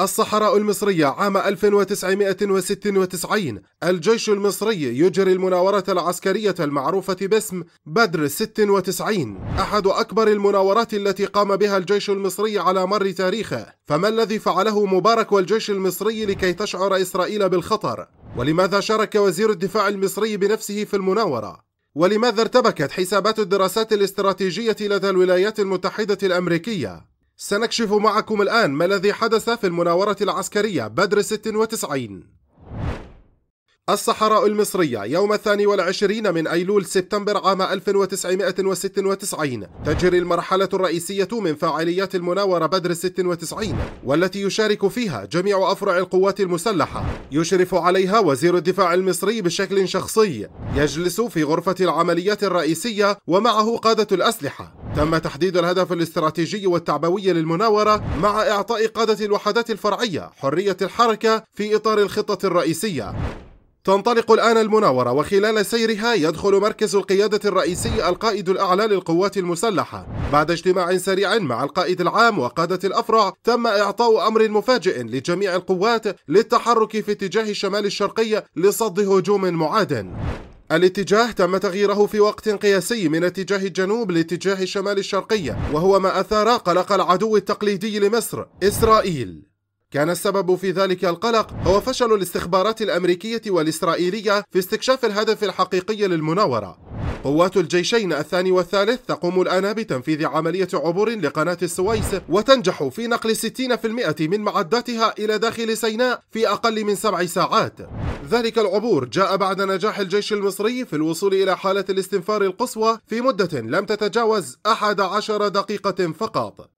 الصحراء المصرية عام 1996 الجيش المصري يجري المناورة العسكرية المعروفة باسم بدر 96 أحد أكبر المناورات التي قام بها الجيش المصري على مر تاريخه فما الذي فعله مبارك والجيش المصري لكي تشعر إسرائيل بالخطر؟ ولماذا شارك وزير الدفاع المصري بنفسه في المناورة؟ ولماذا ارتبكت حسابات الدراسات الاستراتيجية لدى الولايات المتحدة الأمريكية؟ سنكشف معكم الآن ما الذي حدث في المناورة العسكرية بدر 96 الصحراء المصرية يوم الثاني والعشرين من أيلول سبتمبر عام 1996 تجري المرحلة الرئيسية من فعاليات المناورة بدر 96 والتي يشارك فيها جميع أفرع القوات المسلحة يشرف عليها وزير الدفاع المصري بشكل شخصي يجلس في غرفة العمليات الرئيسية ومعه قادة الأسلحة تم تحديد الهدف الاستراتيجي والتعبوي للمناورة مع إعطاء قادة الوحدات الفرعية حرية الحركة في إطار الخطة الرئيسية تنطلق الآن المناورة وخلال سيرها يدخل مركز القيادة الرئيسي القائد الأعلى للقوات المسلحة بعد اجتماع سريع مع القائد العام وقادة الأفرع تم إعطاء أمر مفاجئ لجميع القوات للتحرك في اتجاه الشمال الشرقي لصد هجوم معاد الاتجاه تم تغييره في وقت قياسي من اتجاه الجنوب لاتجاه الشمال الشرقي وهو ما أثار قلق العدو التقليدي لمصر إسرائيل كان السبب في ذلك القلق هو فشل الاستخبارات الأمريكية والإسرائيلية في استكشاف الهدف الحقيقي للمناورة قوات الجيشين الثاني والثالث تقوم الآن بتنفيذ عملية عبور لقناة السويس وتنجح في نقل 60% من معداتها إلى داخل سيناء في أقل من سبع ساعات ذلك العبور جاء بعد نجاح الجيش المصري في الوصول إلى حالة الاستنفار القصوى في مدة لم تتجاوز 11 دقيقة فقط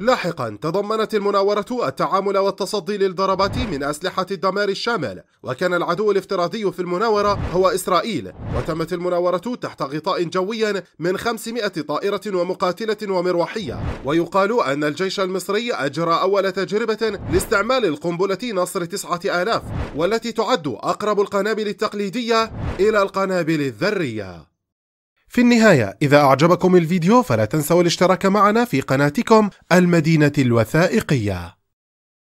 لاحقا تضمنت المناورة التعامل والتصدي للضربات من أسلحة الدمار الشامل وكان العدو الافتراضي في المناورة هو إسرائيل وتمت المناورة تحت غطاء جويا من 500 طائرة ومقاتلة ومروحية ويقال أن الجيش المصري أجرى أول تجربة لاستعمال القنبلة نصر 9000 والتي تعد أقرب القنابل التقليدية إلى القنابل الذرية في النهاية إذا أعجبكم الفيديو فلا تنسوا الاشتراك معنا في قناتكم المدينة الوثائقية